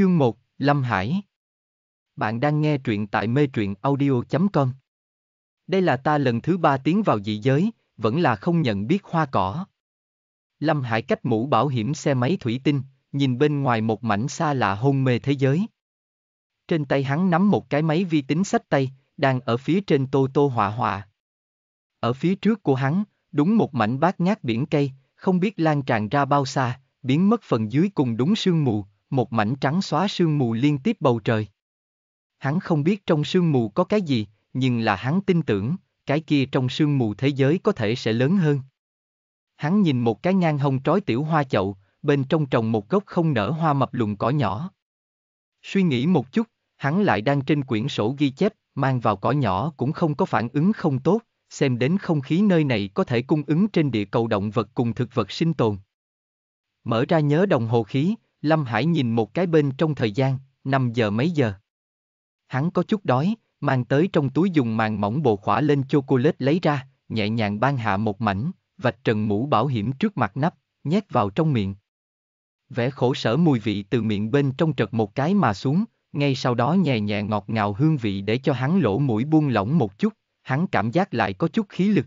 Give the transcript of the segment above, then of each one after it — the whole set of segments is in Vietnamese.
Chương 1, Lâm Hải Bạn đang nghe truyện tại mê truyện audio.com Đây là ta lần thứ ba tiến vào dị giới, vẫn là không nhận biết hoa cỏ. Lâm Hải cách mũ bảo hiểm xe máy thủy tinh, nhìn bên ngoài một mảnh xa lạ hôn mê thế giới. Trên tay hắn nắm một cái máy vi tính sách tay, đang ở phía trên tô tô họa họa. Ở phía trước của hắn, đúng một mảnh bát ngát biển cây, không biết lan tràn ra bao xa, biến mất phần dưới cùng đúng sương mù, một mảnh trắng xóa sương mù liên tiếp bầu trời. Hắn không biết trong sương mù có cái gì, nhưng là hắn tin tưởng, cái kia trong sương mù thế giới có thể sẽ lớn hơn. Hắn nhìn một cái ngang hông trói tiểu hoa chậu, bên trong trồng một gốc không nở hoa mập lùn cỏ nhỏ. Suy nghĩ một chút, hắn lại đang trên quyển sổ ghi chép, mang vào cỏ nhỏ cũng không có phản ứng không tốt, xem đến không khí nơi này có thể cung ứng trên địa cầu động vật cùng thực vật sinh tồn. Mở ra nhớ đồng hồ khí, Lâm Hải nhìn một cái bên trong thời gian, 5 giờ mấy giờ. Hắn có chút đói, mang tới trong túi dùng màng mỏng bồ khỏa lên chocolate lấy ra, nhẹ nhàng ban hạ một mảnh, vạch trần mũ bảo hiểm trước mặt nắp, nhét vào trong miệng. Vẻ khổ sở mùi vị từ miệng bên trong trật một cái mà xuống, ngay sau đó nhẹ nhẹ ngọt ngào hương vị để cho hắn lỗ mũi buông lỏng một chút, hắn cảm giác lại có chút khí lực.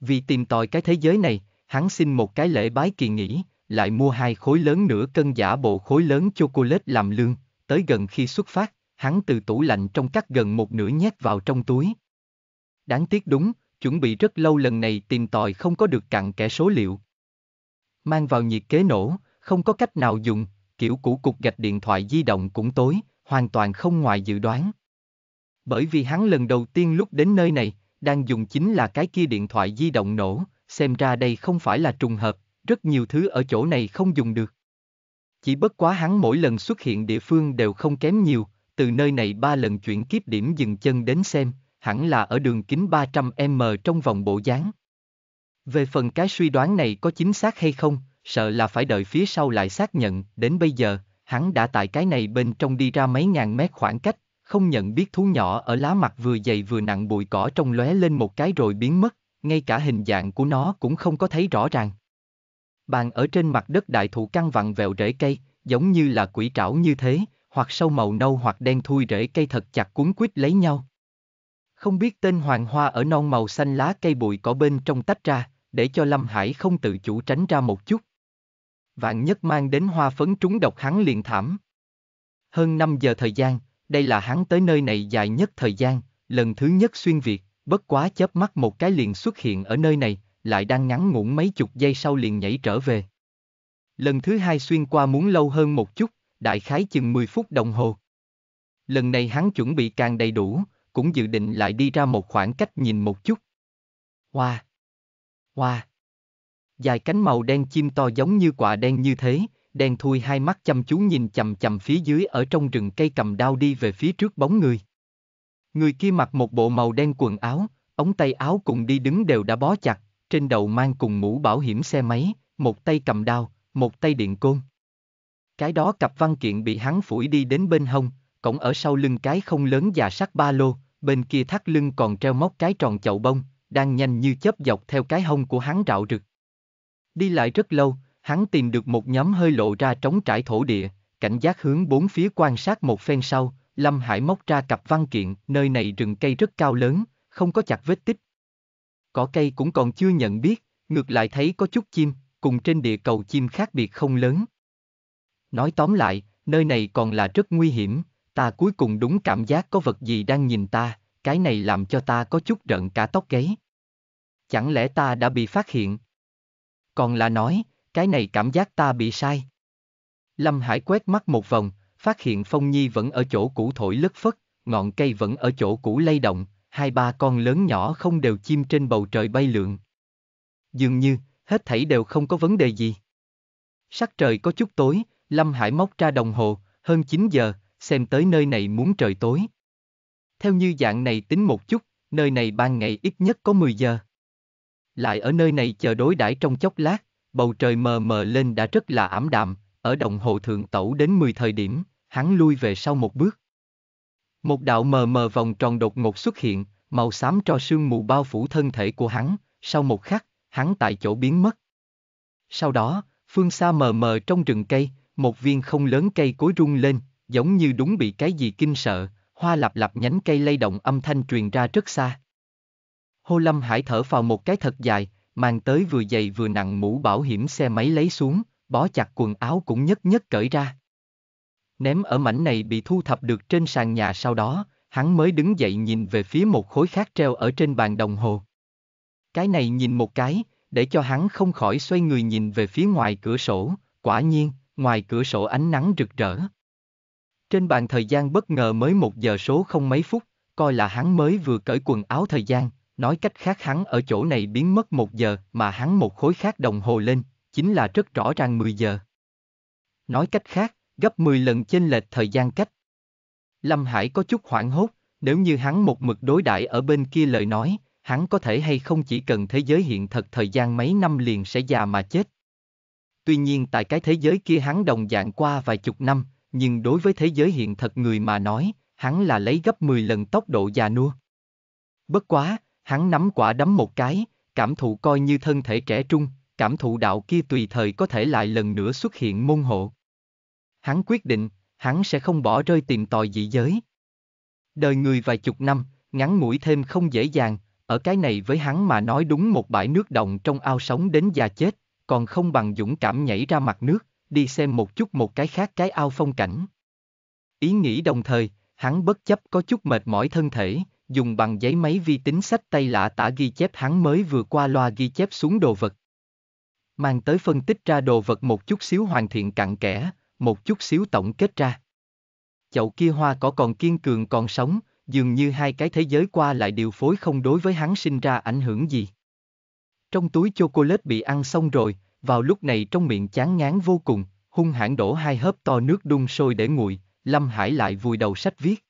Vì tìm tòi cái thế giới này, hắn xin một cái lễ bái kỳ nghỉ, lại mua hai khối lớn nửa cân giả bộ khối lớn chocolate làm lương, tới gần khi xuất phát, hắn từ tủ lạnh trong cắt gần một nửa nhét vào trong túi. Đáng tiếc đúng, chuẩn bị rất lâu lần này tìm tòi không có được cặn kẽ số liệu. Mang vào nhiệt kế nổ, không có cách nào dùng, kiểu cũ cục gạch điện thoại di động cũng tối, hoàn toàn không ngoài dự đoán. Bởi vì hắn lần đầu tiên lúc đến nơi này, đang dùng chính là cái kia điện thoại di động nổ, xem ra đây không phải là trùng hợp, rất nhiều thứ ở chỗ này không dùng được. Chỉ bất quá hắn mỗi lần xuất hiện địa phương đều không kém nhiều, từ nơi này ba lần chuyển kiếp điểm dừng chân đến xem, hẳn là ở đường kính 300m trong vòng bộ dáng. Về phần cái suy đoán này có chính xác hay không, sợ là phải đợi phía sau lại xác nhận, đến bây giờ, hắn đã tại cái này bên trong đi ra mấy ngàn mét khoảng cách, không nhận biết thú nhỏ ở lá mặt vừa dày vừa nặng bụi cỏ trong lóe lên một cái rồi biến mất, ngay cả hình dạng của nó cũng không có thấy rõ ràng. Bàn ở trên mặt đất đại thụ căng vặn vẹo rễ cây, giống như là quỷ trảo như thế, hoặc sâu màu nâu hoặc đen thui rễ cây thật chặt cuốn quýt lấy nhau. Không biết tên hoàng hoa ở non màu xanh lá cây bụi cỏ bên trong tách ra, để cho Lâm Hải không tự chủ tránh ra một chút. Vạn nhất mang đến hoa phấn trúng độc hắn liền thảm. Hơn 5 giờ thời gian, đây là hắn tới nơi này dài nhất thời gian, lần thứ nhất xuyên Việt, bất quá chớp mắt một cái liền xuất hiện ở nơi này, lại đang ngắn ngủn mấy chục giây sau liền nhảy trở về. Lần thứ hai xuyên qua muốn lâu hơn một chút, đại khái chừng 10 phút đồng hồ. Lần này hắn chuẩn bị càng đầy đủ, cũng dự định lại đi ra một khoảng cách nhìn một chút. Hoa! Wow. Hoa! Wow. Dài cánh màu đen chim to giống như quả đen như thế, đen thui hai mắt chăm chú nhìn chầm chầm phía dưới ở trong rừng cây cầm đao đi về phía trước bóng người. Người kia mặc một bộ màu đen quần áo, ống tay áo cùng đi đứng đều đã bó chặt, trên đầu mang cùng mũ bảo hiểm xe máy, một tay cầm đao, một tay điện côn. Cái đó cặp văn kiện bị hắn phủi đi đến bên hông, cổng ở sau lưng cái không lớn già sắt ba lô, bên kia thắt lưng còn treo móc cái tròn chậu bông, đang nhanh như chớp dọc theo cái hông của hắn rạo rực. Đi lại rất lâu, hắn tìm được một nhóm hơi lộ ra trống trải thổ địa, cảnh giác hướng bốn phía quan sát một phen sau, Lâm Hải móc ra cặp văn kiện, nơi này rừng cây rất cao lớn, không có chặt vết tích, cỏ cây cũng còn chưa nhận biết, ngược lại thấy có chút chim, cùng trên địa cầu chim khác biệt không lớn. Nói tóm lại, nơi này còn là rất nguy hiểm, ta cuối cùng đúng cảm giác có vật gì đang nhìn ta, cái này làm cho ta có chút rợn cả tóc gáy. Chẳng lẽ ta đã bị phát hiện? Còn là nói, cái này cảm giác ta bị sai. Lâm Hải quét mắt một vòng, phát hiện Phong Nhi vẫn ở chỗ cũ thổi lất phất, ngọn cây vẫn ở chỗ cũ lay động, hai ba con lớn nhỏ không đều chim trên bầu trời bay lượn. Dường như, hết thảy đều không có vấn đề gì. Sắc trời có chút tối, Lâm Hải móc ra đồng hồ, hơn 9 giờ, xem tới nơi này muốn trời tối. Theo như dạng này tính một chút, nơi này ban ngày ít nhất có 10 giờ. Lại ở nơi này chờ đối đãi trong chốc lát, bầu trời mờ mờ lên đã rất là ảm đạm, ở đồng hồ thượng tẩu đến 10 thời điểm, hắn lui về sau một bước. Một đạo mờ mờ vòng tròn đột ngột xuất hiện, màu xám cho sương mù bao phủ thân thể của hắn, sau một khắc, hắn tại chỗ biến mất. Sau đó, phương xa mờ mờ trong rừng cây, một viên không lớn cây cối rung lên, giống như đúng bị cái gì kinh sợ, hoa lặp lặp nhánh cây lay động âm thanh truyền ra rất xa. Hô Lâm Hải thở vào một cái thật dài, mang tới vừa dày vừa nặng mũ bảo hiểm xe máy lấy xuống, bó chặt quần áo cũng nhất nhất cởi ra ném ở mảnh này bị thu thập được trên sàn nhà sau đó, hắn mới đứng dậy nhìn về phía một khối khác treo ở trên bàn đồng hồ. Cái này nhìn một cái, để cho hắn không khỏi xoay người nhìn về phía ngoài cửa sổ, quả nhiên, ngoài cửa sổ ánh nắng rực rỡ. Trên bàn thời gian bất ngờ mới một giờ số không mấy phút, coi là hắn mới vừa cởi quần áo thời gian, nói cách khác hắn ở chỗ này biến mất một giờ mà hắn một khối khác đồng hồ lên, chính là rất rõ ràng 10 giờ. Nói cách khác, gấp 10 lần chênh lệch thời gian cách. Lâm Hải có chút hoảng hốt, nếu như hắn một mực đối đãi ở bên kia lời nói, hắn có thể hay không chỉ cần thế giới hiện thực thời gian mấy năm liền sẽ già mà chết. Tuy nhiên tại cái thế giới kia hắn đồng dạng qua vài chục năm, nhưng đối với thế giới hiện thực người mà nói, hắn là lấy gấp 10 lần tốc độ già nua. Bất quá, hắn nắm quả đấm một cái, cảm thụ coi như thân thể trẻ trung, cảm thụ đạo kia tùy thời có thể lại lần nữa xuất hiện môn hộ. Hắn quyết định, hắn sẽ không bỏ rơi tìm tòi dị giới. Đời người vài chục năm, ngắn mũi thêm không dễ dàng, ở cái này với hắn mà nói đúng một bãi nước đồng trong ao sống đến già chết, còn không bằng dũng cảm nhảy ra mặt nước, đi xem một chút một cái khác cái ao phong cảnh. Ý nghĩ đồng thời, hắn bất chấp có chút mệt mỏi thân thể, dùng bằng giấy máy vi tính sách tay lạ tả ghi chép hắn mới vừa qua loa ghi chép xuống đồ vật. Mang tới phân tích ra đồ vật một chút xíu hoàn thiện cặn kẽ, một chút xíu tổng kết ra. Chậu kia hoa cỏ còn kiên cường còn sống, dường như hai cái thế giới qua lại điều phối không đối với hắn sinh ra ảnh hưởng gì. Trong túi chocolate bị ăn xong rồi, vào lúc này trong miệng chán ngán vô cùng, hung hãn đổ hai hớp to nước đun sôi để nguội, Lâm Hải lại vùi đầu sách viết.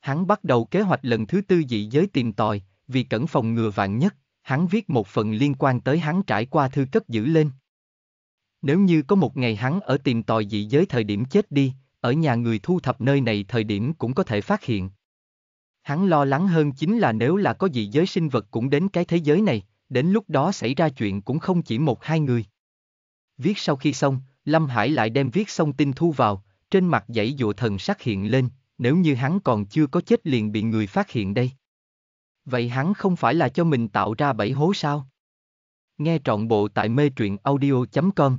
Hắn bắt đầu kế hoạch lần thứ tư dị giới tìm tòi, vì cẩn phòng ngừa vạn nhất, hắn viết một phần liên quan tới hắn trải qua thư cất giữ lên. Nếu như có một ngày hắn ở tìm tòi dị giới thời điểm chết đi, ở nhà người thu thập nơi này thời điểm cũng có thể phát hiện. Hắn lo lắng hơn chính là nếu là có dị giới sinh vật cũng đến cái thế giới này, đến lúc đó xảy ra chuyện cũng không chỉ một hai người. Viết sau khi xong, Lâm Hải lại đem viết xong tin thu vào, trên mặt dãy dụa thần sắc hiện lên, nếu như hắn còn chưa có chết liền bị người phát hiện đây. Vậy hắn không phải là cho mình tạo ra bẫy hố sao? Nghe trọn bộ tại mê truyện audio.com